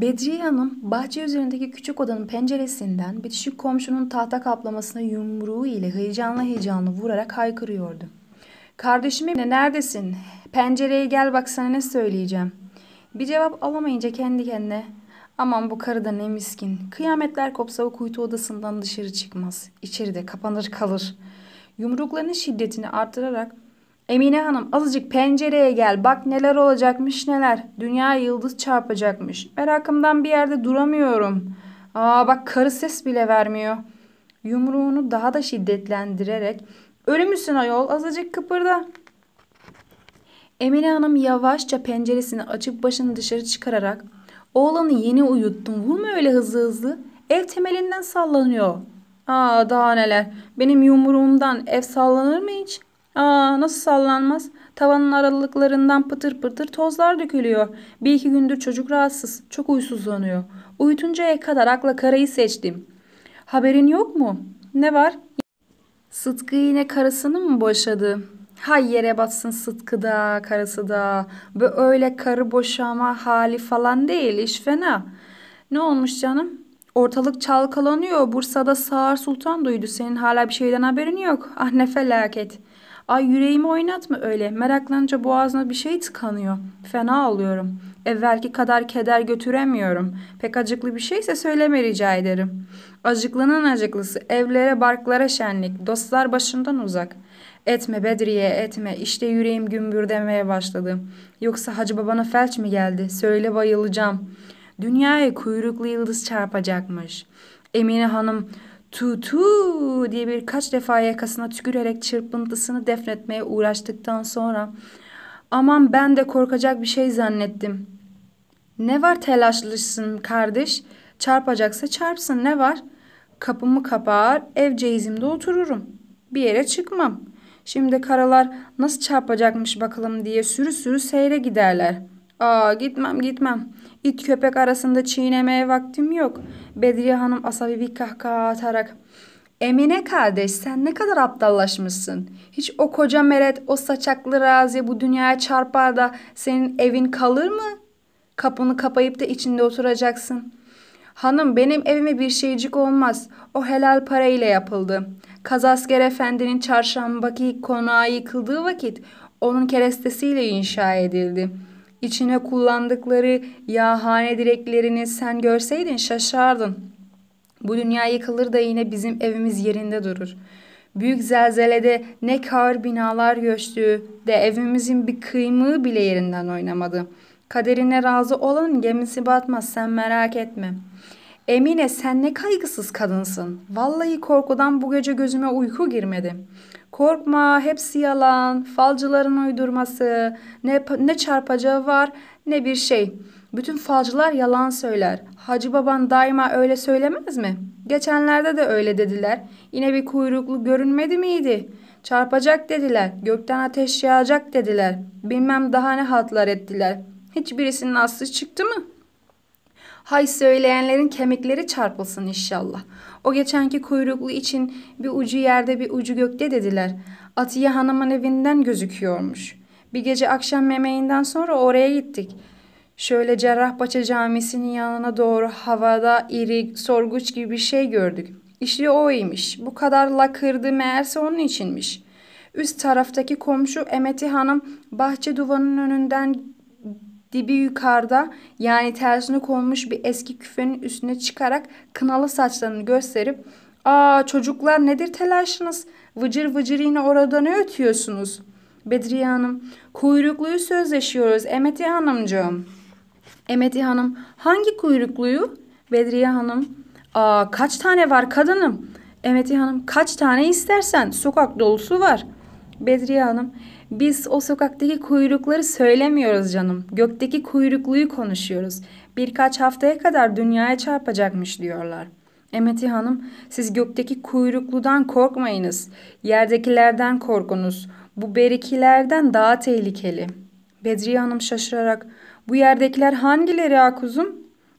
Bedriye Hanım bahçe üzerindeki küçük odanın penceresinden bitişik komşunun tahta kaplamasına yumruğu ile heyecanla heyecanlı vurarak haykırıyordu. Kardeşim ne neredesin? Pencereye gel baksana ne söyleyeceğim. Bir cevap alamayınca kendi kendine aman bu karı da ne miskin. Kıyametler kopsa o kuytu odasından dışarı çıkmaz. İçeride kapanır kalır. Yumruklarının şiddetini artırarak Emine Hanım azıcık pencereye gel bak neler olacakmış neler. Dünya yıldız çarpacakmış. Merakımdan bir yerde duramıyorum. Aa bak karı ses bile vermiyor. Yumruğunu daha da şiddetlendirerek ölü müsün ayol azıcık kıpırda. Emine Hanım yavaşça penceresini açıp başını dışarı çıkararak oğlanı yeni uyuttum vurma öyle hızlı hızlı ev temelinden sallanıyor. Aa daha neler benim yumruğumdan ev sallanır mı hiç?'' Aa nasıl sallanmaz? Tavanın aralıklarından pıtır pıtır tozlar dökülüyor. Bir iki gündür çocuk rahatsız. Çok uysuzlanıyor. Uyutuncaya kadar akla karayı seçtim. Haberin yok mu? Ne var? Sıtkı yine karısını mı boşadı? Hay yere batsın Sıtkı da karısı da. Bu öyle karı boşama hali falan değil iş fena. Ne olmuş canım? Ortalık çalkalanıyor. Bursa'da Sağır Sultan duydu. Senin hala bir şeyden haberin yok. Ah ne felaket. Ay yüreğimi oynatma öyle. Meraklanınca boğazına bir şey tıkanıyor. Fena alıyorum. Evvelki kadar keder götüremiyorum. Pek acıklı bir şeyse söyleme rica ederim. Acıklının acıklısı. Evlere barklara şenlik. Dostlar başından uzak. Etme Bedriye etme. İşte yüreğim gümbür demeye başladı. Yoksa hacı babana felç mi geldi? Söyle bayılacağım. Dünyaya kuyruklu yıldız çarpacakmış. Emine Hanım tutu diye birkaç defa yakasına tükürerek çırpıntısını defnetmeye uğraştıktan sonra aman ben de korkacak bir şey zannettim. Ne var telaşlısın kardeş? Çarpacaksa çarpsın ne var? Kapımı kapar, ev ceizimde otururum. Bir yere çıkmam. Şimdi karalar nasıl çarpacakmış bakalım diye sürü sürü seyre giderler. Aa gitmem gitmem. İt köpek arasında çiğnemeye vaktim yok. Bedriye Hanım asabi bir kahkaha atarak. Emine kardeş sen ne kadar aptallaşmışsın. Hiç o koca meret, o saçaklı razi bu dünyaya çarpar da senin evin kalır mı? Kapını kapayıp da içinde oturacaksın. Hanım benim evime bir şeycik olmaz. O helal parayla yapıldı. Kazasker Efendi'nin çarşambaki konağı yıkıldığı vakit onun kerestesiyle inşa edildi.'' İçine kullandıkları yağhane direklerini sen görseydin şaşardın. Bu dünya yıkılır da yine bizim evimiz yerinde durur. Büyük zelzelede ne kar binalar göçtü de evimizin bir kıymığı bile yerinden oynamadı. Kaderine razı olan gemisi batmaz sen merak etme. Emine sen ne kaygısız kadınsın. Vallahi korkudan bu gece gözüme uyku girmedi. Korkma, hepsi yalan, falcıların uydurması, ne, ne çarpacağı var ne bir şey. Bütün falcılar yalan söyler. Hacı baban daima öyle söylemez mi? Geçenlerde de öyle dediler. Yine bir kuyruklu görünmedi miydi? Çarpacak dediler, gökten ateş yağacak dediler. Bilmem daha ne hatlar ettiler. Hiçbirisinin aslı çıktı mı? Hay söyleyenlerin kemikleri çarpılsın inşallah. O geçenki kuyruklu için bir ucu yerde bir ucu gökte dediler. Atiye Hanım'ın evinden gözüküyormuş. Bir gece akşam yemeğinden sonra oraya gittik. Şöyle Cerrahpaşa Camisi'nin yanına doğru havada iri sorguç gibi bir şey gördük. İşte o Bu kadar lakırdı meğerse onun içinmiş. Üst taraftaki komşu Emeti Hanım bahçe duvarının önünden dibi yukarıda yani tersine konmuş bir eski küfenin üstüne çıkarak kınalı saçlarını gösterip ''Aa çocuklar nedir telaşınız? Vıcır vıcır yine orada ne ötüyorsunuz?'' Bedriye Hanım ''Kuyrukluyu sözleşiyoruz Emeti Hanımcığım.'' Emeti Hanım ''Hangi kuyrukluyu?'' Bedriye Hanım ''Aa kaç tane var kadınım?'' Emeti Hanım ''Kaç tane istersen sokak dolusu var.'' Bedriye Hanım biz o sokaktaki kuyrukları söylemiyoruz canım. Gökteki kuyrukluyu konuşuyoruz. Birkaç haftaya kadar dünyaya çarpacakmış diyorlar. Emeti Hanım, siz gökteki kuyrukludan korkmayınız. Yerdekilerden korkunuz. Bu berikilerden daha tehlikeli. Bedriye Hanım şaşırarak, bu yerdekiler hangileri Akuzum?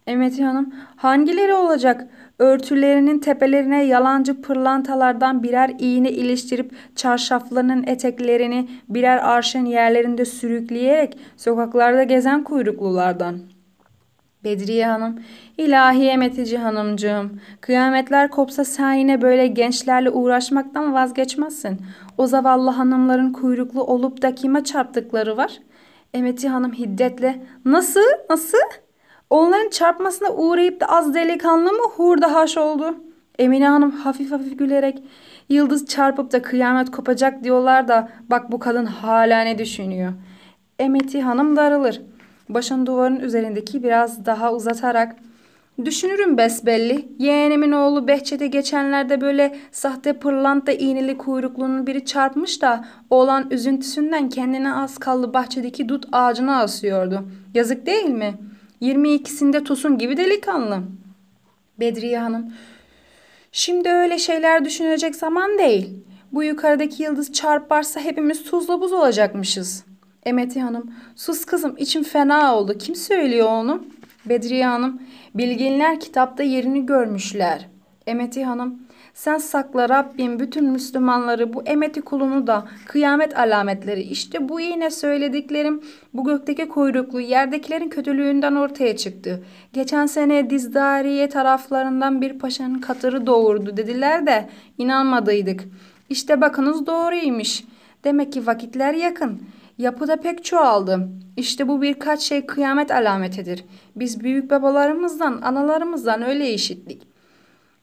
Emeti Hanım, hangileri olacak? Örtülerinin tepelerine yalancı pırlantalardan birer iğne iliştirip çarşaflarının eteklerini birer arşın yerlerinde sürükleyerek sokaklarda gezen kuyruklulardan. Bedriye Hanım, ilahi emetici hanımcığım, kıyametler kopsa sen yine böyle gençlerle uğraşmaktan vazgeçmezsin. O zavallı hanımların kuyruklu olup da kime çarptıkları var? Emeti Hanım hiddetle, nasıl, nasıl? Onların çarpmasına uğrayıp da az delikanlı mı hurda haş oldu? Emine Hanım hafif hafif gülerek yıldız çarpıp da kıyamet kopacak diyorlar da bak bu kadın hala ne düşünüyor. Emeti Hanım darılır. Başını duvarın üzerindeki biraz daha uzatarak Düşünürüm besbelli. Yeğenimin oğlu Behçet'e geçenlerde böyle sahte pırlanta iğneli kuyrukluğunun biri çarpmış da oğlan üzüntüsünden kendine az kaldı bahçedeki dut ağacına asıyordu. Yazık değil mi?'' 22'sinde tosun gibi delikanlı. Bedriye Hanım. Şimdi öyle şeyler düşünecek zaman değil. Bu yukarıdaki yıldız çarparsa hepimiz tuzla buz olacakmışız. Emeti Hanım. Sus kızım içim fena oldu. Kim söylüyor onu? Bedriye Hanım. Bilginler kitapta yerini görmüşler. Emeti Hanım. Sen sakla Rabbim bütün Müslümanları bu emeti kulunu da kıyamet alametleri işte bu yine söylediklerim bu gökteki kuyruklu yerdekilerin kötülüğünden ortaya çıktı. Geçen sene Dizdariye taraflarından bir paşanın katırı doğurdu dediler de inanmadıydık. İşte bakınız doğruymuş. Demek ki vakitler yakın. Yapıda pek çoğaldı. İşte bu birkaç şey kıyamet alametidir. Biz büyük babalarımızdan, analarımızdan öyle işittik.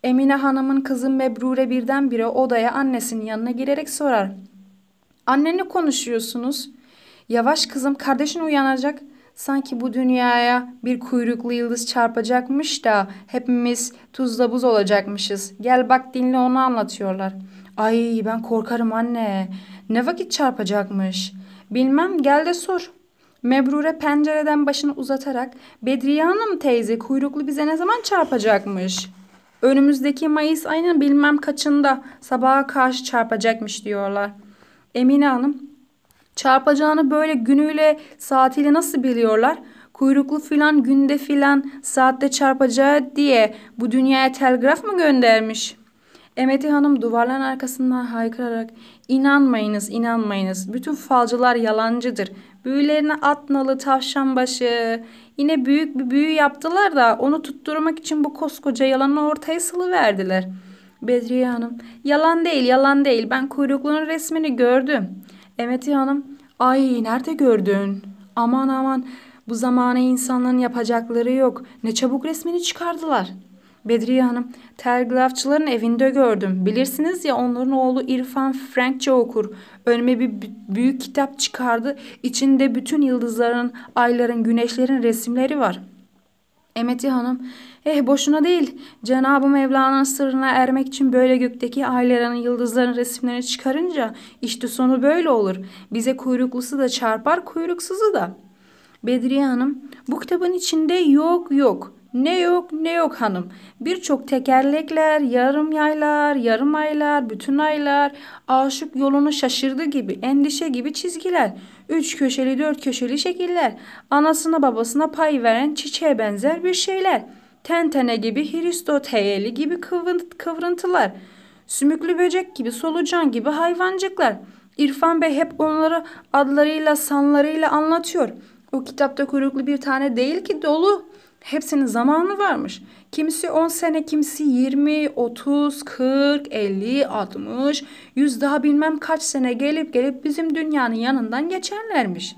Emine Hanım'ın kızı Mebrure birdenbire odaya annesinin yanına girerek sorar. Annenle konuşuyorsunuz. Yavaş kızım kardeşin uyanacak. Sanki bu dünyaya bir kuyruklu yıldız çarpacakmış da hepimiz tuzla buz olacakmışız. Gel bak dinle onu anlatıyorlar. Ay ben korkarım anne. Ne vakit çarpacakmış? Bilmem gel de sor. Mebrure pencereden başını uzatarak Bedriye Hanım teyze kuyruklu bize ne zaman çarpacakmış? Önümüzdeki Mayıs ayının bilmem kaçında sabaha karşı çarpacakmış diyorlar. Emine Hanım çarpacağını böyle günüyle saatiyle nasıl biliyorlar? Kuyruklu filan günde filan saatte çarpacağı diye bu dünyaya telgraf mı göndermiş?'' Emeti Hanım duvarların arkasından haykırarak inanmayınız inanmayınız bütün falcılar yalancıdır Büyülerine at nalı, tavşan başı, yine büyük bir büyü yaptılar da onu tutturmak için bu koskoca yalanı ortaya salıverdiler. Bedriye Hanım, yalan değil yalan değil ben kuyruklunun resmini gördüm. Emetiye Hanım, ay nerede gördün? Aman aman bu zamane insanların yapacakları yok. Ne çabuk resmini çıkardılar.'' Bedriye Hanım, telgrafçıların evinde gördüm. Bilirsiniz ya onların oğlu İrfan Frankçe okur. Önüme bir büyük kitap çıkardı. İçinde bütün yıldızların, ayların, güneşlerin resimleri var. Emeti Hanım, eh boşuna değil. Cenab-ı Mevla'nın sırrına ermek için böyle gökteki ayların, yıldızların resimlerini çıkarınca işte sonu böyle olur. Bize kuyruklusu da çarpar, kuyruksuzu da. Bedriye Hanım, bu kitabın içinde yok yok. Ne yok ne yok hanım. Birçok tekerlekler, yarım yaylar, yarım aylar, bütün aylar, aşık yolunu şaşırdı gibi, endişe gibi çizgiler. Üç köşeli, dört köşeli şekiller. Anasına babasına pay veren çiçeğe benzer bir şeyler. Tentene gibi, Hristot heyeli gibi kıvrıntılar. Sümüklü böcek gibi, solucan gibi hayvancıklar. İrfan Bey hep onları adlarıyla, sanlarıyla anlatıyor. O kitapta kuyruklu bir tane değil ki dolu. Hepsinin zamanı varmış. Kimisi 10 sene, kimisi 20, 30, 40, 50, 60, 100 daha bilmem kaç sene gelip gelip bizim dünyanın yanından geçerlermiş.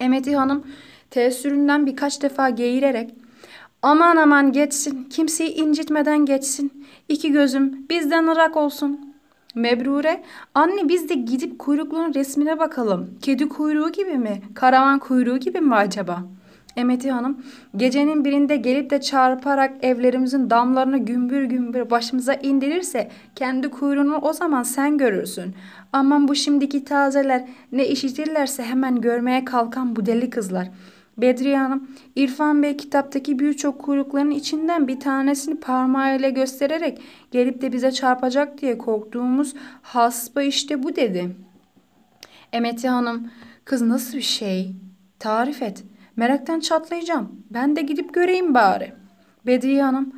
Emeti Hanım teessüründen birkaç defa geğirerek aman aman geçsin, kimseyi incitmeden geçsin, İki gözüm bizden ırak olsun Mebrure, anne biz de gidip kuyruklunun resmine bakalım. Kedi kuyruğu gibi mi? Karavan kuyruğu gibi mi acaba?'' Emeti Hanım gecenin birinde gelip de çarparak evlerimizin damlarını gümbür gümbür başımıza indirirse kendi kuyruğunu o zaman sen görürsün. Aman bu şimdiki tazeler ne işitirlerse hemen görmeye kalkan bu deli kızlar.'' Bedriye Hanım, İrfan Bey kitaptaki birçok kuyrukların içinden bir tanesini parmağıyla göstererek gelip de bize çarpacak diye korktuğumuz haspa işte bu dedi. Emeti Hanım, kız nasıl bir şey? Tarif et. Meraktan çatlayacağım. Ben de gidip göreyim bari. Bediye Hanım.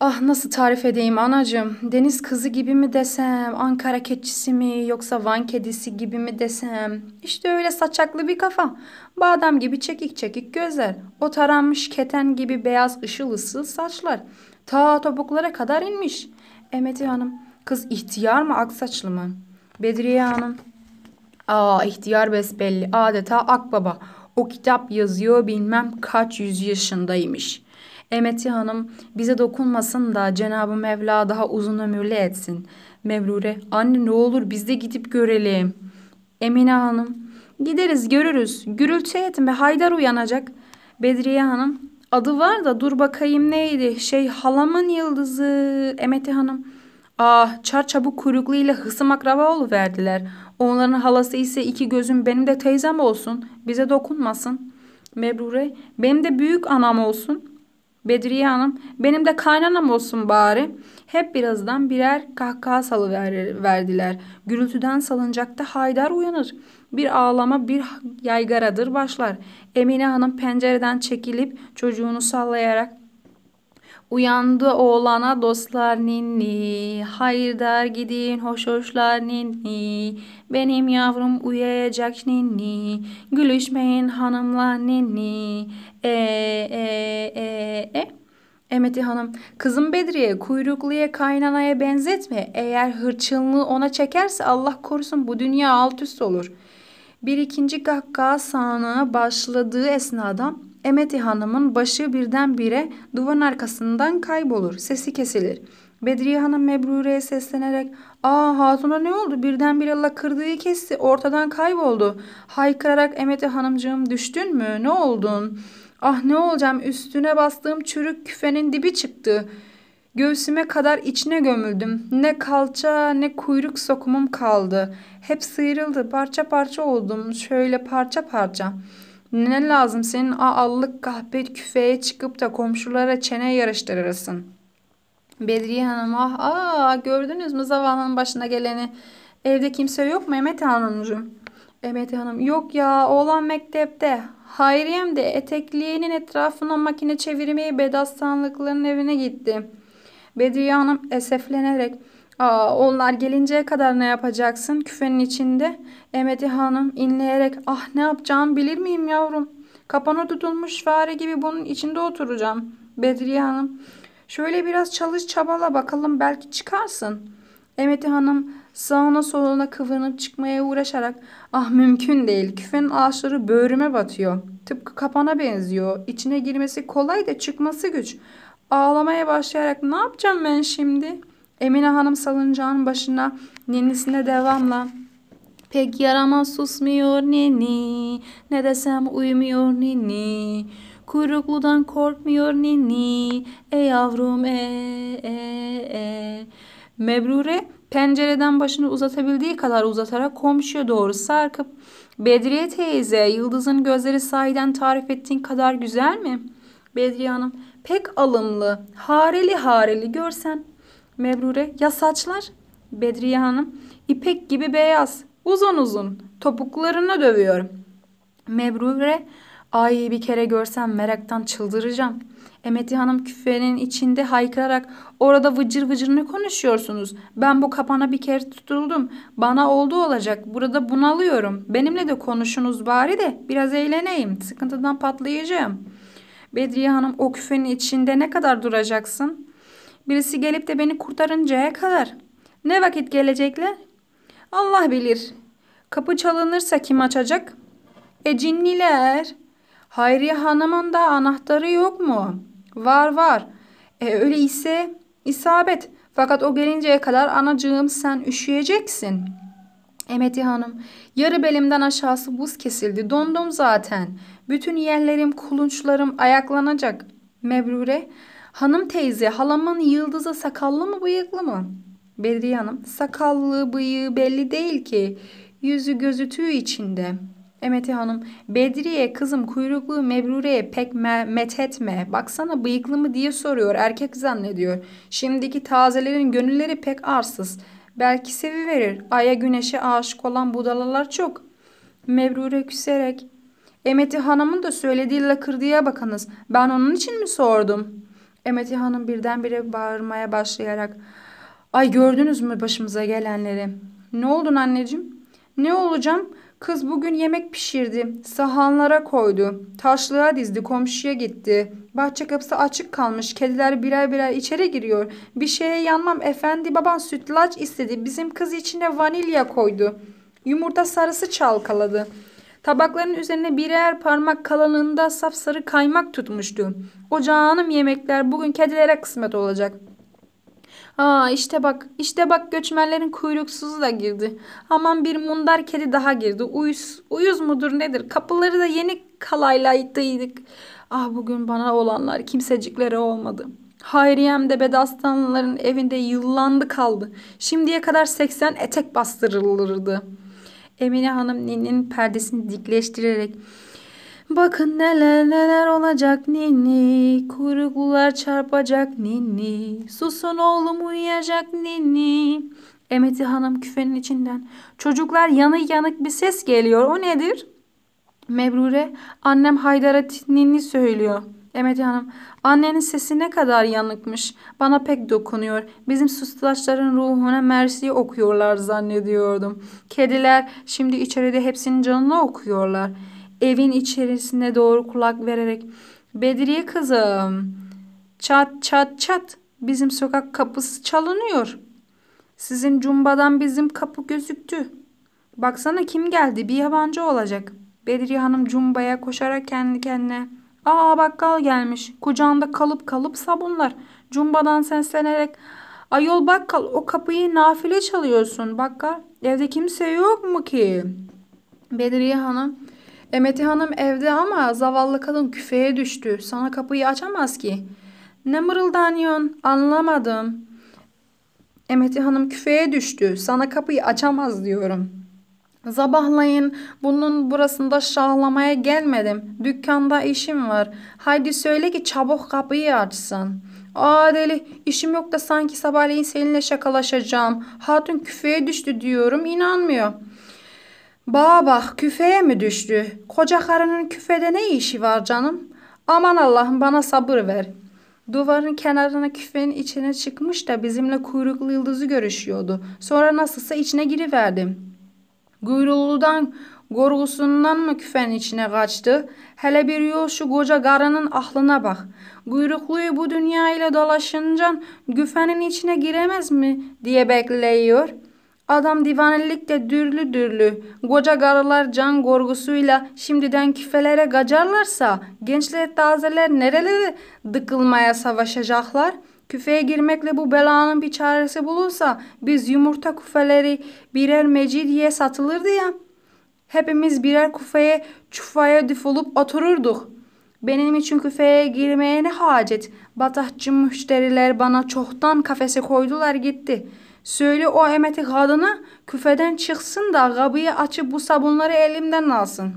Ah nasıl tarif edeyim anacığım. Deniz kızı gibi mi desem, Ankara keçisi mi yoksa Van kedisi gibi mi desem. İşte öyle saçaklı bir kafa. Badem gibi çekik çekik gözler. O taranmış keten gibi beyaz ışıl ışıl saçlar. Ta topuklara kadar inmiş. Emeti Hanım. Kız ihtiyar mı aksaçlı mı? Bedriye Hanım. Aa ihtiyar besbelli adeta akbaba. O kitap yazıyor bilmem kaç yüz yaşındaymış. Emeti Hanım bize dokunmasın da Cenab-ı Mevla daha uzun ömürlü etsin. Mevrure anne ne olur biz de gidip görelim. Emine Hanım gideriz görürüz gürültü etme Haydar uyanacak. Bedriye Hanım adı var da dur bakayım neydi şey halamın yıldızı Emeti Hanım. Ah çarçabuk kuyrukluyla hısım akraba verdiler. Onların halası ise iki gözüm benim de teyzem olsun. Bize dokunmasın. Mebrure benim de büyük anam olsun. Bedriye Hanım benim de kaynanam olsun bari. Hep birazdan birer kahkaha salıverdiler. Gürültüden salıncakta Haydar uyanır. Bir ağlama bir yaygaradır başlar. Emine Hanım pencereden çekilip çocuğunu sallayarak Uyandı oğlana dostlar ninni, hayır der gidin hoş hoşlar ninni. Benim yavrum uyuyacak ninni. Gülüşmeyin hanımla ninni. E e e e. Emeti Hanım, kızım Bedriye kuyrukluya kaynanaya benzetme. Eğer hırçınlığı ona çekerse Allah korusun bu dünya alt üst olur. Bir ikinci kahkaha sana başladığı esnada Emeti Hanım'ın başı birdenbire duvarın arkasından kaybolur. Sesi kesilir. Bedriye Hanım Mebrure'ye seslenerek ''Aa hatuna ne oldu? Birdenbire lakırdığı kesti. Ortadan kayboldu.'' Haykırarak Emete Hanımcığım düştün mü? Ne oldun? Ah ne olacağım üstüne bastığım çürük küfenin dibi çıktı. Göğsüme kadar içine gömüldüm. Ne kalça ne kuyruk sokumum kaldı. Hep sıyrıldı parça parça oldum. Şöyle parça parça.'' Ne lazım senin aallık kahpe küfeye çıkıp da komşulara çene yarıştırırsın.'' Bedriye Hanım ah aa ah, gördünüz mü zavallının başına geleni. Evde kimse yok mu Emet Hanımcığım? Mehmet Hanım yok ya oğlan mektepte. Hayriyem de etekliğinin etrafına makine çevirmeye bedastanlıkların evine gitti. Bedriye Hanım eseflenerek Aa, onlar gelinceye kadar ne yapacaksın küfenin içinde? Mehmet Hanım inleyerek ah ne yapacağım bilir miyim yavrum? Kapana tutulmuş fare gibi bunun içinde oturacağım. Bedriye Hanım Şöyle biraz çalış çabala bakalım belki çıkarsın. Emeti Hanım sağına soluna kıvırınıp çıkmaya uğraşarak ah mümkün değil küfenin ağaçları böğrüme batıyor. Tıpkı kapana benziyor. İçine girmesi kolay da çıkması güç. Ağlamaya başlayarak ne yapacağım ben şimdi? Emine Hanım salıncağın başına ninisine devamla. Pek yaramaz susmuyor nini. Ne desem uyumuyor nini. Kuyrukludan korkmuyor nini. E yavrum e e e. Mebrure pencereden başını uzatabildiği kadar uzatarak komşuya doğru sarkıp Bedriye teyze yıldızın gözleri sahiden tarif ettiğin kadar güzel mi? Bedriye Hanım pek alımlı hareli hareli görsen. Mebrure ya saçlar? Bedriye Hanım ipek gibi beyaz uzun uzun topuklarına dövüyorum. Mebrure Ay bir kere görsem meraktan çıldıracağım. Emeti Hanım küfenin içinde haykırarak orada vıcır vıcır ne konuşuyorsunuz? Ben bu kapana bir kere tutuldum. Bana oldu olacak. Burada bunalıyorum. Benimle de konuşunuz bari de biraz eğleneyim. Sıkıntıdan patlayacağım. Bedriye Hanım o küfenin içinde ne kadar duracaksın? Birisi gelip de beni kurtarıncaya kadar. Ne vakit gelecekler? Allah bilir. Kapı çalınırsa kim açacak? E cinniler. Hayriye Hanım'ın da anahtarı yok mu? Var var. E öyleyse isabet. Fakat o gelinceye kadar anacığım sen üşüyeceksin. Emeti Hanım, yarı belimden aşağısı buz kesildi. Dondum zaten. Bütün yerlerim, kulunçlarım ayaklanacak. Mebrure, hanım teyze halamın yıldızı sakallı mı bıyıklı mı? Bedriye Hanım, sakallı bıyığı belli değil ki. Yüzü gözütüğü içinde.'' Emeti Hanım. Bedriye kızım kuyruklu Mebrure'ye pek me methetme. Baksana bıyıklı mı diye soruyor. Erkek zannediyor. Şimdiki tazelerin gönülleri pek arsız. Belki sevi verir. Ay'a güneşe aşık olan budalalar çok. Mebrure küserek. Emeti Hanım'ın da söylediği lakırdıya bakınız. Ben onun için mi sordum? Emeti Hanım birdenbire bağırmaya başlayarak. Ay gördünüz mü başımıza gelenleri? Ne oldun anneciğim? Ne olacağım? Kız bugün yemek pişirdi, sahanlara koydu, taşlığa dizdi, komşuya gitti. Bahçe kapısı açık kalmış, kediler birer birer içeri giriyor. Bir şeye yanmam efendi baban sütlaç istedi, bizim kız içine vanilya koydu. Yumurta sarısı çalkaladı. Tabakların üzerine birer parmak kalınlığında sarı kaymak tutmuştu. O yemekler bugün kedilere kısmet olacak.'' Aa işte bak, işte bak göçmenlerin kuyruksuzu da girdi. Aman bir mundar kedi daha girdi. Uyuz, uyuz mudur nedir? Kapıları da yeni kalayla kalaylaydıydık. Ah bugün bana olanlar kimsecikleri olmadı. Hayriyem de bedastanların evinde yıllandı kaldı. Şimdiye kadar 80 etek bastırılırdı. Emine Hanım ninnin perdesini dikleştirerek Bakın neler neler olacak ninni. Kuyruklular çarpacak ninni. Susun oğlum uyuyacak ninni. Emeti Hanım küfenin içinden. Çocuklar yanık yanık bir ses geliyor. O nedir? Mebrure annem Haydar'a ninni söylüyor. Emeti Hanım annenin sesi ne kadar yanıkmış. Bana pek dokunuyor. Bizim süslaçların ruhuna mersi okuyorlar zannediyordum. Kediler şimdi içeride hepsinin canını okuyorlar.'' evin içerisine doğru kulak vererek Bedriye kızım çat çat çat bizim sokak kapısı çalınıyor. Sizin cumbadan bizim kapı gözüktü. Baksana kim geldi bir yabancı olacak. Bedriye Hanım cumbaya koşarak kendi kendine Aa bakkal gelmiş. Kucağında kalıp kalıp sabunlar. Cumbadan seslenerek Ayol bakkal o kapıyı nafile çalıyorsun bakkal. Evde kimse yok mu ki? Bedriye Hanım Emeti Hanım evde ama zavallı kadın küfeye düştü. Sana kapıyı açamaz ki. Ne mırıldanıyorsun? Anlamadım. Emeti Hanım küfeye düştü. Sana kapıyı açamaz diyorum.'' Zabahlayın bunun burasında şahlamaya gelmedim. Dükkanda işim var. Haydi söyle ki çabuk kapıyı açsın. Aa deli işim yok da sanki sabahleyin seninle şakalaşacağım. Hatun küfeye düştü diyorum inanmıyor.'' Bağa bak küfeye mi düştü? Koca karının küfede ne işi var canım? Aman Allah'ım bana sabır ver. Duvarın kenarına küfenin içine çıkmış da bizimle kuyruklu yıldızı görüşüyordu. Sonra nasılsa içine giriverdim. Kuyruğludan Gorgusundan mı küfen içine kaçtı? Hele bir yol şu koca karının ahlına bak. Kuyrukluyu bu dünya ile dolaşınca küfenin içine giremez mi diye bekliyor.'' Adam divanelikle dürlü dürlü, koca karılar can korgusuyla şimdiden küfelere kacarlarsa gençler tazeler nerelere dıkılmaya savaşacaklar? Küfeye girmekle bu belanın bir çaresi bulunsa biz yumurta kufeleri birer mecidiye satılırdı ya. Hepimiz birer kufeye çufaya düfulup otururduk. Benim için küfeye girmeye ne hacet? Batahçı müşteriler bana çoktan kafese koydular gitti.'' Söyle o əməti qadını küfeden çıksın da qabıyı açıp bu sabunları elimden alsın.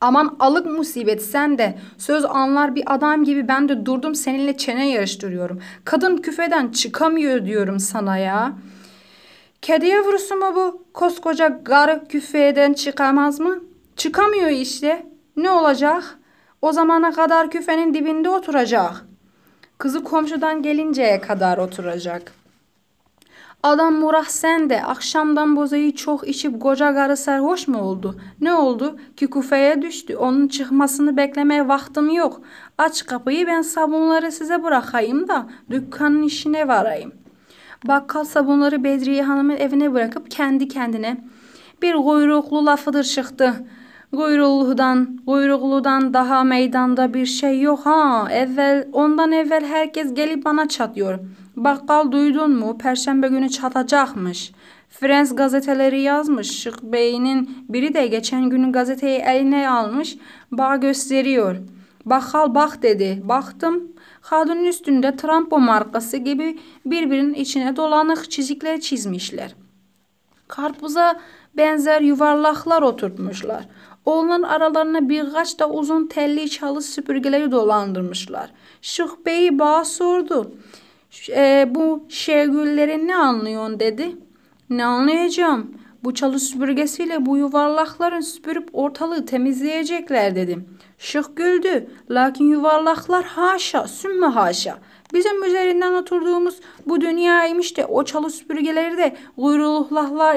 Aman alık musibet sen de söz anlar bir adam gibi ben de durdum seninle çene yarıştırıyorum. Kadın küfeden çıkamıyor diyorum sana ya. Kedi yavrusu mu bu? Koskoca garı küfeden çıkamaz mı? Çıkamıyor işte. Ne olacak? O zamana kadar küfenin dibinde oturacak. Kızı komşudan gelinceye kadar oturacak.'' Adam Murah sen de akşamdan bozayı çok içip koca karı sarhoş mu oldu? Ne oldu? Ki kufeye düştü. Onun çıkmasını beklemeye vaktim yok. Aç kapıyı ben sabunları size bırakayım da dükkanın işine varayım. Bakkal sabunları Bedriye Hanım'ın evine bırakıp kendi kendine bir kuyruklu lafıdır çıktı. Quyruqludan, quyruqludan daha meydanda bir şey yok ha. Evvel, ondan evvel herkes gelip bana çatıyor. Bakkal duydun mu? Perşembe günü çatacakmış. Frens gazeteleri yazmış. Şık Bey'in biri de geçen günü gazeteyi eline almış. Bağ gösteriyor. Bakkal bak dedi. Baktım. Kadının üstünde trampo markası gibi birbirinin içine dolanık çizikler çizmişler. Karpuza benzer yuvarlaklar oturtmuşlar. Onların aralarına birkaç da uzun telli çalı süpürgeleri dolandırmışlar. Şık Bey bağa sordu. e, bu şevgülleri ne anlıyorsun dedi. Ne anlayacağım? Bu çalı süpürgesiyle bu yuvarlakların süpürüp ortalığı temizleyecekler dedim. Şık güldü. Lakin yuvarlaklar haşa, sümme haşa. Bizim üzerinden oturduğumuz bu dünyaymış de o çalı süpürgeleri de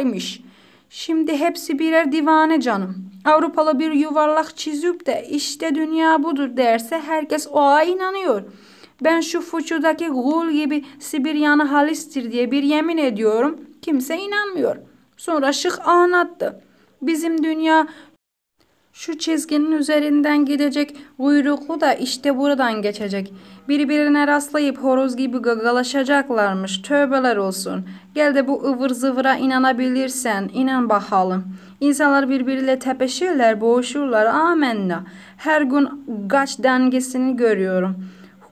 imiş. Şimdi hepsi birer divane canım. Avrupalı bir yuvarlak çizip de işte dünya budur derse herkes oğa inanıyor.'' Ben şu fuçudaki gul gibi Sibiryan'ı halistir diye bir yemin ediyorum. Kimse inanmıyor. Sonra şık anlattı. Bizim dünya şu çizginin üzerinden gidecek kuyruklu da işte buradan geçecek. Birbirine rastlayıp horoz gibi gagalaşacaklarmış. Tövbeler olsun. Gel de bu ıvır zıvıra inanabilirsen inan bakalım. İnsanlar birbiriyle tepeşirler, boğuşurlar. Amenna. Her gün kaç dengesini görüyorum.''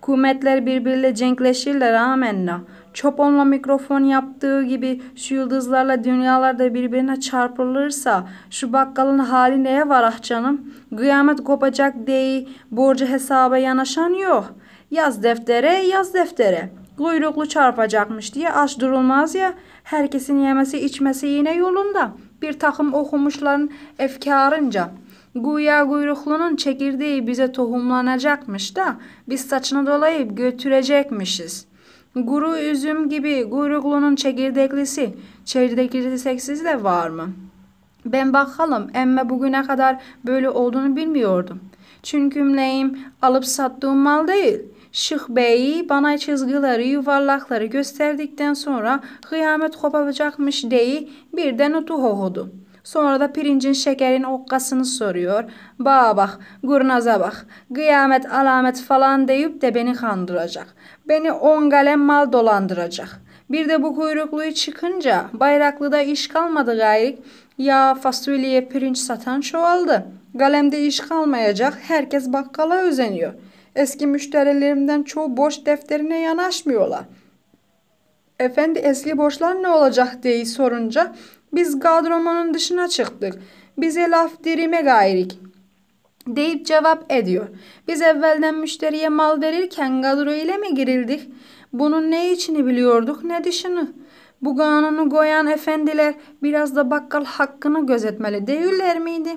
Kuvmetler birbiriyle cenkleşirler amenna. Çoponla mikrofon yaptığı gibi şu yıldızlarla dünyalar da birbirine çarpılırsa şu bakkalın hali neye var ah canım? Kıyamet kopacak değil, borcu hesaba yanaşan yok. Yaz deftere yaz deftere. Kuyruklu çarpacakmış diye aç durulmaz ya. Herkesin yemesi içmesi yine yolunda. Bir takım okumuşların efkarınca.'' Guya kuyruklunun çekirdeği bize tohumlanacakmış da biz saçını dolayıp götürecekmişiz. Guru üzüm gibi kuyruklunun çekirdeklisi, çekirdeklisiz de var mı? Ben bakalım emme bugüne kadar böyle olduğunu bilmiyordum. Çünkü neyim alıp sattığım mal değil. Şık beyi bana çizgileri, yuvarlakları gösterdikten sonra kıyamet kopacakmış deyi birden utuh okudu. Sonra da pirincin şekerin okkasını soruyor. Bağa bak, kurnaza bak, kıyamet alamet falan deyip de beni kandıracak. Beni on kalem mal dolandıracak. Bir de bu kuyrukluyu çıkınca Bayraklı'da iş kalmadı gayrik. Ya fasulye pirinç satan çoğaldı. Galemde iş kalmayacak. Herkes bakkala özeniyor. Eski müşterilerimden çoğu boş defterine yanaşmıyorlar. Efendi eski borçlar ne olacak diye sorunca biz Gadroman'ın dışına çıktık. Bize laf dirime gayrik deyip cevap ediyor. Biz evvelden müşteriye mal verirken kadro ile mi girildik? Bunun ne içini biliyorduk ne dışını. Bu kanunu koyan efendiler biraz da bakkal hakkını gözetmeli değiller miydi?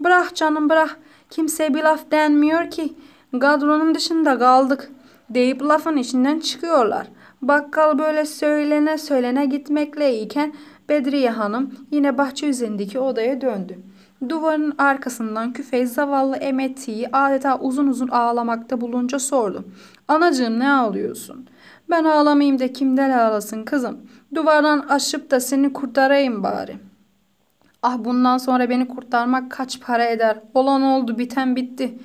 Bırak canım bırak. Kimse bir laf denmiyor ki. Gadron'un dışında kaldık deyip lafın içinden çıkıyorlar. Bakkal böyle söylene söylene gitmekle iyiken Bedriye Hanım yine bahçe üzerindeki odaya döndü. Duvarın arkasından küfey zavallı Emetti'yi adeta uzun uzun ağlamakta bulunca sordu. Anacığım ne ağlıyorsun? Ben ağlamayayım da kimden ağlasın kızım? Duvardan aşıp da seni kurtarayım bari. Ah bundan sonra beni kurtarmak kaç para eder? Olan oldu biten bitti.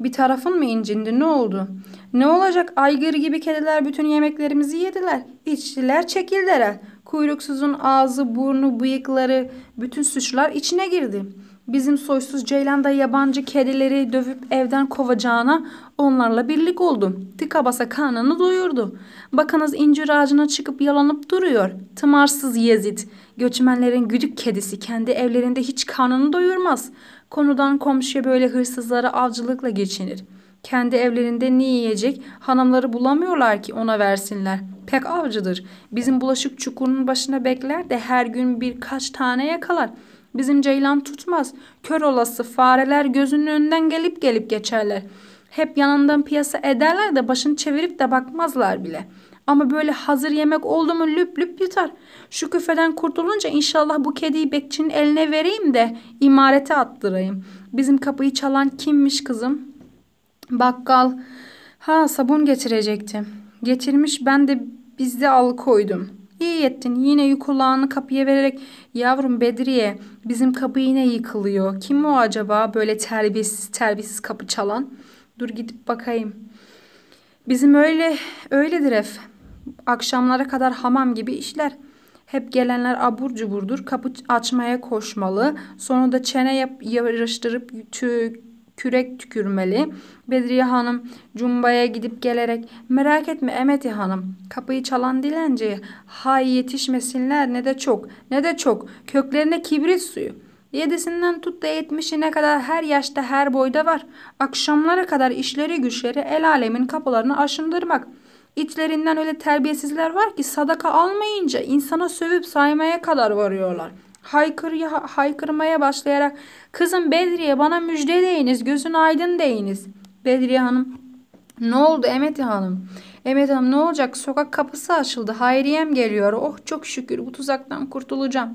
Bir tarafın mı incindi ne oldu? Ne olacak aygır gibi kediler bütün yemeklerimizi yediler. İçtiler çekildiler. Kuyruksuzun ağzı, burnu, bıyıkları, bütün suçlar içine girdi. Bizim soysuz Ceylanda yabancı kedileri dövüp evden kovacağına onlarla birlik oldu. Tıka basa karnını doyurdu. Bakınız incir ağacına çıkıp yalanıp duruyor. Tımarsız Yezid. Göçmenlerin güdük kedisi kendi evlerinde hiç karnını doyurmaz. Konudan komşuya böyle hırsızlara avcılıkla geçinir.'' Kendi evlerinde ne yiyecek hanımları bulamıyorlar ki ona versinler. Pek avcıdır. Bizim bulaşık çukurunun başına bekler de her gün birkaç tane yakalar. Bizim ceylan tutmaz. Kör olası fareler gözünün önünden gelip gelip geçerler. Hep yanından piyasa ederler de başını çevirip de bakmazlar bile. Ama böyle hazır yemek oldu mu lüp lüp yutar. Şu küfeden kurtulunca inşallah bu kediyi bekçinin eline vereyim de imarete attırayım. Bizim kapıyı çalan kimmiş kızım?'' Bakkal ha sabun getirecektim. Getirmiş ben de bizde al koydum. İyi ettin yine kulağını kapıya vererek yavrum Bedriye bizim kapı yine yıkılıyor. Kim o acaba böyle terbiyesiz terbiyesiz kapı çalan? Dur gidip bakayım. Bizim öyle öyledir ef. Akşamlara kadar hamam gibi işler. Hep gelenler abur cuburdur. Kapı açmaya koşmalı. Sonra da çene yap, yarıştırıp tü, kürek tükürmeli. Bedriye Hanım cumbaya gidip gelerek merak etme Emeti Hanım kapıyı çalan dilenci hay yetişmesinler ne de çok ne de çok köklerine kibrit suyu. Yedisinden tut da yetmişine kadar her yaşta her boyda var. Akşamlara kadar işleri güçleri el alemin kapılarını aşındırmak. İçlerinden öyle terbiyesizler var ki sadaka almayınca insana sövüp saymaya kadar varıyorlar.'' haykır, haykırmaya başlayarak kızım Bedriye bana müjde deyiniz gözün aydın deyiniz. Bedriye Hanım ne oldu Emet Hanım? Emet Hanım ne olacak? Sokak kapısı açıldı. Hayriyem geliyor. Oh çok şükür bu tuzaktan kurtulacağım.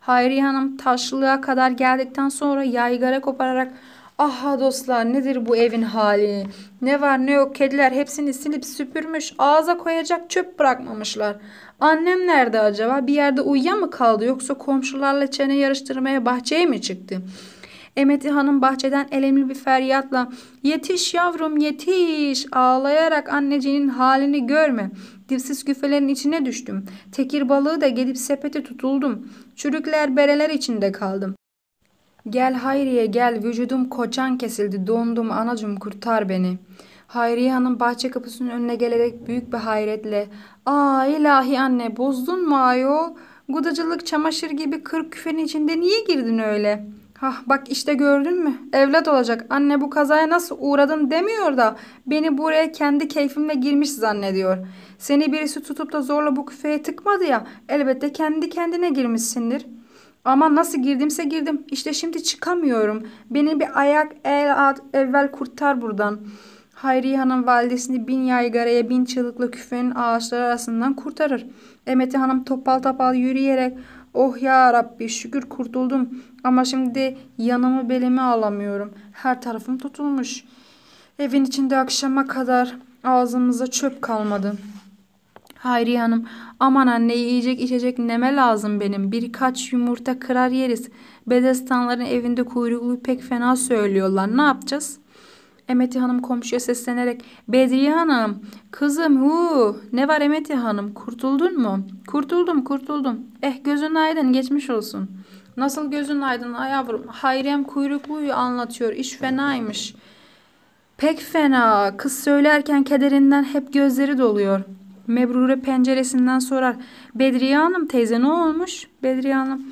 Hayriye Hanım taşlığa kadar geldikten sonra yaygara kopararak Aha dostlar nedir bu evin hali? Ne var ne yok kediler hepsini silip süpürmüş. Ağza koyacak çöp bırakmamışlar. Annem nerede acaba? Bir yerde uyuya mı kaldı yoksa komşularla çene yarıştırmaya bahçeye mi çıktı? Emeti Hanım bahçeden elemli bir feryatla yetiş yavrum yetiş ağlayarak anneciğinin halini görme. Dipsiz küfelerin içine düştüm. Tekir balığı da gelip sepete tutuldum. Çürükler bereler içinde kaldım. Gel Hayriye gel vücudum koçan kesildi dondum anacım kurtar beni.'' Hayriye Hanım bahçe kapısının önüne gelerek büyük bir hayretle ''Aa ilahi anne bozdun mu ayol? Gudacılık çamaşır gibi kırk küfenin içinde niye girdin öyle?'' Hah bak işte gördün mü? Evlat olacak. Anne bu kazaya nasıl uğradın demiyor da beni buraya kendi keyfimle girmiş zannediyor. Seni birisi tutup da zorla bu küfeye tıkmadı ya. Elbette kendi kendine girmişsindir. Ama nasıl girdimse girdim. İşte şimdi çıkamıyorum. Beni bir ayak el at evvel kurtar buradan.'' Hayriye Hanım validesini bin yaygaraya bin çığlıklı küfenin ağaçları arasından kurtarır. Emeti Hanım topal topal yürüyerek oh ya Rabbi şükür kurtuldum ama şimdi yanımı belimi alamıyorum. Her tarafım tutulmuş. Evin içinde akşama kadar ağzımıza çöp kalmadı.'' Hayriye Hanım aman anne yiyecek içecek neme lazım benim birkaç yumurta kırar yeriz. Bedestanların evinde kuyruklu pek fena söylüyorlar ne yapacağız? Emeti Hanım komşuya seslenerek Bedriye Hanım kızım hu ne var Emeti Hanım kurtuldun mu? Kurtuldum kurtuldum. Eh gözün aydın geçmiş olsun. Nasıl gözün aydın ay yavrum? Hayrem kuyrukluyu anlatıyor iş fenaymış. Pek fena kız söylerken kederinden hep gözleri doluyor. Mebrure penceresinden sorar. Bedriye Hanım teyze ne olmuş? Bedriye Hanım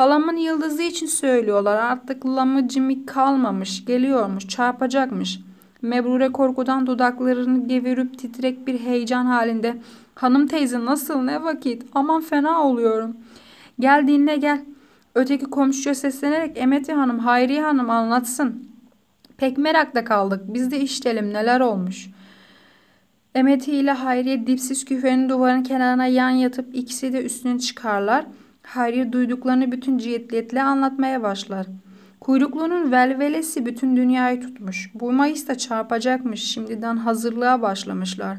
Halamın yıldızı için söylüyorlar. Artık lamıcımı kalmamış. Geliyormuş. Çarpacakmış. Mebrure korkudan dudaklarını gevirip titrek bir heyecan halinde. Hanım teyze nasıl ne vakit? Aman fena oluyorum. Gel dinle gel. Öteki komşuya seslenerek Emeti Hanım, Hayriye Hanım anlatsın. Pek merakta kaldık. Biz de iştelim neler olmuş.'' Emeti ile Hayriye dipsiz küfenin duvarın kenarına yan yatıp ikisi de üstünü çıkarlar. Harry duyduklarını bütün ciddiyetli anlatmaya başlar. Kuyruklunun velvelesi bütün dünyayı tutmuş. Bu Mayıs'ta çarpacakmış. Şimdiden hazırlığa başlamışlar.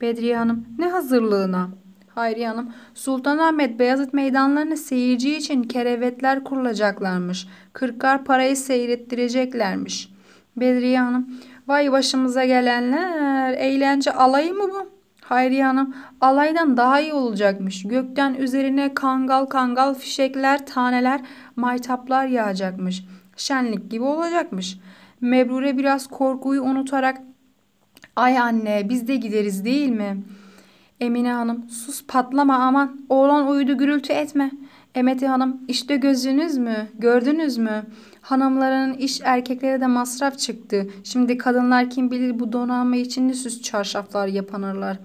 Bedriye Hanım ne hazırlığına? Hayriye Hanım, Sultanahmet Beyazıt meydanlarını seyirci için kerevetler kurulacaklarmış. Kırkar parayı seyrettireceklermiş. Bedriye Hanım, vay başımıza gelenler, eğlence alayı mı bu? Hayriye Hanım alaydan daha iyi olacakmış. Gökten üzerine kangal kangal fişekler, taneler, maytaplar yağacakmış. Şenlik gibi olacakmış. Mebrure biraz korkuyu unutarak ay anne biz de gideriz değil mi? Emine Hanım sus patlama aman oğlan uyudu gürültü etme. Emeti Hanım işte gözünüz mü gördünüz mü? Hanımların iş erkeklere de masraf çıktı. Şimdi kadınlar kim bilir bu donanma ne süs çarşaflar yapanırlar.''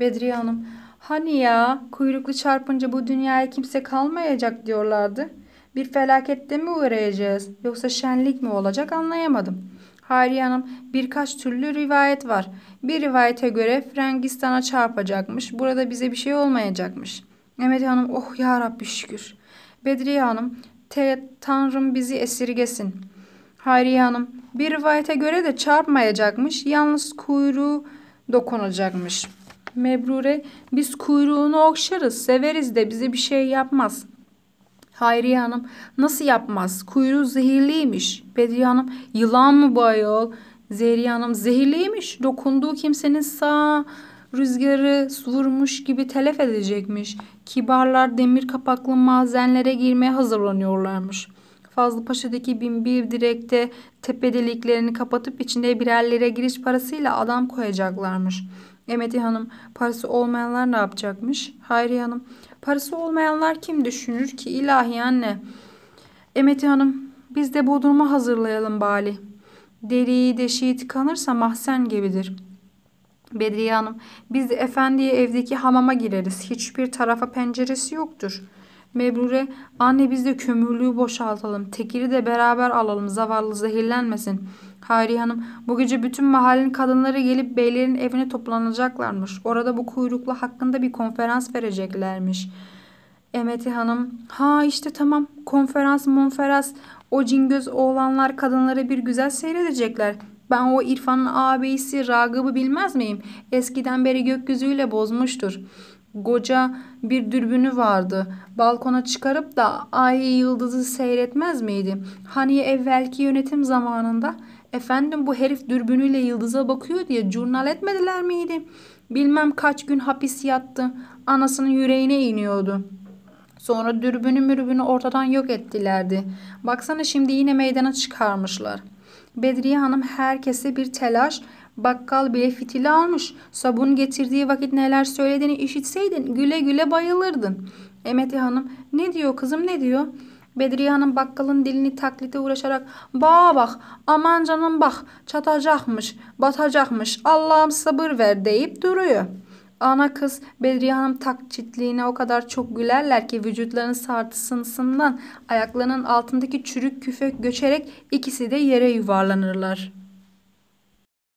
Bedriye Hanım. Hani ya kuyruklu çarpınca bu dünyaya kimse kalmayacak diyorlardı. Bir felakette mi uğrayacağız yoksa şenlik mi olacak anlayamadım. Hayriye Hanım birkaç türlü rivayet var. Bir rivayete göre Frangistan'a çarpacakmış. Burada bize bir şey olmayacakmış. Mehmet Hanım oh ya Rabbi şükür. Bedriye Hanım te, Tanrım bizi esirgesin. Hayriye Hanım bir rivayete göre de çarpmayacakmış. Yalnız kuyruğu dokunacakmış.'' Mebrure biz kuyruğunu okşarız severiz de bize bir şey yapmaz. Hayriye Hanım nasıl yapmaz kuyruğu zehirliymiş. Bediye Hanım yılan mı bu ayol? Zehriye Hanım zehirliymiş dokunduğu kimsenin sağ rüzgarı vurmuş gibi telef edecekmiş. Kibarlar demir kapaklı mazenlere girmeye hazırlanıyorlarmış. Fazlı Paşa'daki bin bir direkte tepedeliklerini kapatıp içinde birerlere giriş parasıyla adam koyacaklarmış.'' Emedi Hanım parası olmayanlar ne yapacakmış? Hayriye Hanım parası olmayanlar kim düşünür ki ilahi anne? Emedi Hanım biz de Bodrum'a hazırlayalım bali. Deriyi deşiği tıkanırsa mahzen gibidir. Bedriye Hanım biz de efendiye evdeki hamama gireriz. Hiçbir tarafa penceresi yoktur. Mebrure anne biz de kömürlüğü boşaltalım. Tekiri de beraber alalım zavallı zehirlenmesin.'' Hayriye Hanım, bu gece bütün mahallenin kadınları gelip beylerin evine toplanacaklarmış. Orada bu kuyruklu hakkında bir konferans vereceklermiş. Emeti Hanım, ha işte tamam konferans monferas, o cingöz oğlanlar kadınları bir güzel seyredecekler. Ben o İrfan'ın ağabeyisi Ragıp'ı bilmez miyim? Eskiden beri gökyüzüyle bozmuştur. Goca bir dürbünü vardı. Balkona çıkarıp da ay yıldızı seyretmez miydi? Hani evvelki yönetim zamanında Efendim bu herif dürbünüyle yıldıza bakıyor diye jurnal etmediler miydi? Bilmem kaç gün hapis yattı. Anasının yüreğine iniyordu. Sonra dürbünü mürbünü ortadan yok ettilerdi. Baksana şimdi yine meydana çıkarmışlar. Bedriye Hanım herkese bir telaş, bakkal bile fitili almış. Sabun getirdiği vakit neler söylediğini işitseydin güle güle bayılırdın. Emeti Hanım ne diyor kızım ne diyor? Bedriye bakkalın dilini taklite uğraşarak ''Bağa bak, aman canım bak, çatacakmış, batacakmış, Allah'ım sabır ver.'' deyip duruyor. Ana kız Bedriye Hanım takçitliğine o kadar çok gülerler ki vücutlarının sartısından ayaklarının altındaki çürük küfe göçerek ikisi de yere yuvarlanırlar.''